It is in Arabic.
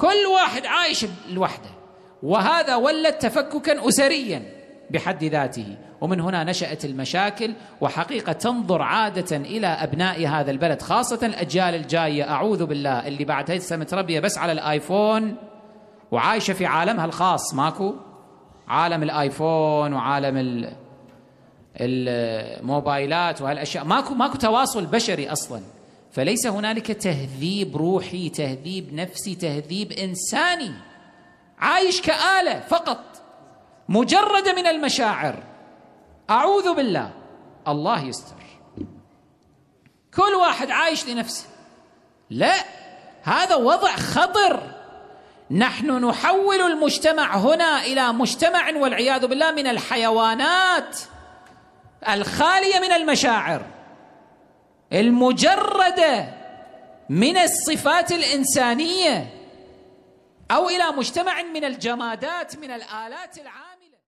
كل واحد عايش لوحده وهذا ولد تفككا اسريا بحد ذاته ومن هنا نشات المشاكل وحقيقه تنظر عاده الى ابناء هذا البلد خاصه الاجيال الجايه اعوذ بالله اللي بعد هسه متربيه بس على الايفون وعايشه في عالمها الخاص ماكو عالم الايفون وعالم الموبايلات وهالاشياء ماكو ماكو تواصل بشري اصلا فليس هنالك تهذيب روحي تهذيب نفسي تهذيب انساني عايش كاله فقط مجرده من المشاعر اعوذ بالله الله يستر كل واحد عايش لنفسه لا هذا وضع خطر نحن نحول المجتمع هنا الى مجتمع والعياذ بالله من الحيوانات الخاليه من المشاعر المجرده من الصفات الانسانيه او الى مجتمع من الجمادات من الالات العامه